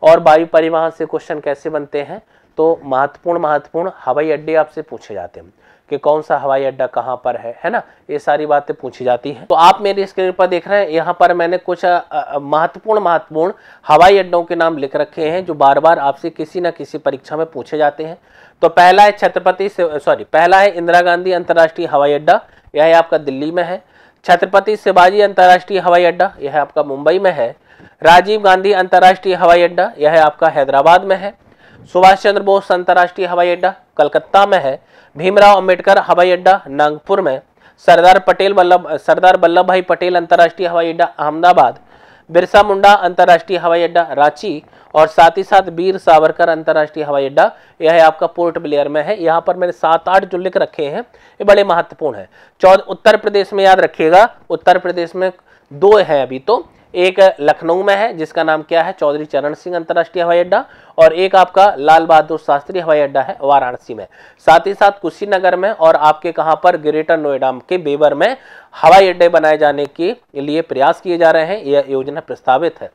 और वायु परिवहन से क्वेश्चन कैसे बनते हैं तो महत्वपूर्ण महत्वपूर्ण हवाई अड्डे आपसे पूछे जाते हैं कि कौन सा हवाई अड्डा कहाँ पर है है ना ये सारी बातें पूछी जाती हैं तो आप मेरी स्क्रीन पर देख रहे हैं यहाँ पर मैंने कुछ महत्वपूर्ण महत्वपूर्ण हवाई अड्डों के नाम लिख रखे हैं जो बार बार आपसे किसी ना किसी परीक्षा में पूछे जाते हैं तो पहला है छत्रपति सॉरी पहला है इंदिरा गांधी अंतर्राष्ट्रीय हवाई अड्डा यह आपका दिल्ली में है छत्रपति शिवाजी अंतर्राष्ट्रीय हवाई अड्डा यह आपका मुंबई में है राजीव गांधी अंतर्राष्ट्रीय हवाई अड्डा यह आपका हैदराबाद में है सुभाष चंद्र बोस अंतर्राष्ट्रीय हवाई अड्डा कलकत्ता में है भीमराव अंबेडकर हवाई अड्डा नागपुर में सरदार पटेल वल्लभ सरदार वल्लभ भाई पटेल अंतर्राष्ट्रीय हवाई अड्डा अहमदाबाद बिरसा मुंडा अंतर्राष्ट्रीय हवाई अड्डा रांची और साथ ही साथ वीर सावरकर अंतर्राष्ट्रीय हवाई अड्डा यह है आपका पोर्ट ब्लेयर में है यहाँ पर मैंने सात आठ जो लिख रखे हैं ये बड़े महत्वपूर्ण है चौदह उत्तर प्रदेश में याद रखिएगा उत्तर प्रदेश में दो हैं अभी तो एक लखनऊ में है जिसका नाम क्या है चौधरी चरण सिंह अंतर्राष्ट्रीय हवाई अड्डा और एक आपका लाल बहादुर शास्त्री हवाई अड्डा है वाराणसी में साथ ही साथ कुशीनगर में और आपके कहाँ पर ग्रेटर नोएडा के बेबर में हवाई अड्डे बनाए जाने के लिए प्रयास किए जा रहे हैं यह योजना प्रस्तावित है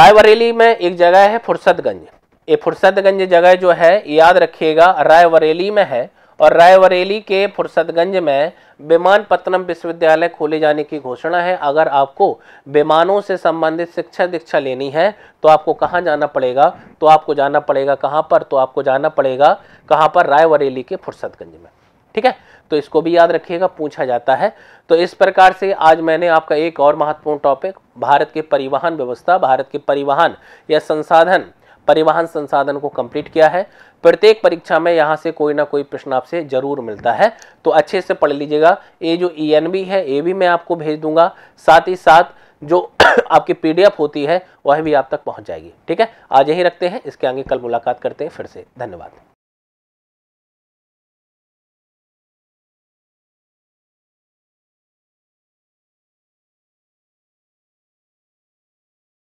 रायबरेली में एक जगह है फुर्सतगंज ये फुर्सतगंज जगह जो है याद रखिएगा रायबरेली में है और रायबरेली के फुर्सतगंज में विमान पत्तनम विश्वविद्यालय खोले जाने की घोषणा है अगर आपको विमानों से संबंधित शिक्षा दीक्षा लेनी है तो आपको कहाँ जाना पड़ेगा तो आपको जाना पड़ेगा कहाँ पर तो आपको जाना पड़ेगा कहाँ पर रायबरेली के फुर्सतगंज में ठीक है तो इसको भी याद रखिएगा पूछा जाता है तो इस प्रकार से आज मैंने आपका एक और महत्वपूर्ण टॉपिक भारत के परिवहन व्यवस्था भारत के परिवहन या संसाधन परिवहन संसाधन को कंप्लीट किया है प्रत्येक परीक्षा में यहाँ से कोई ना कोई प्रश्न आपसे जरूर मिलता है तो अच्छे से पढ़ लीजिएगा ये जो ई e है ये भी मैं आपको भेज दूंगा साथ ही साथ जो आपकी पीडीएफ होती है वह भी आप तक पहुँच जाएगी ठीक है आज यही रखते हैं इसके आगे कल मुलाकात करते हैं फिर से धन्यवाद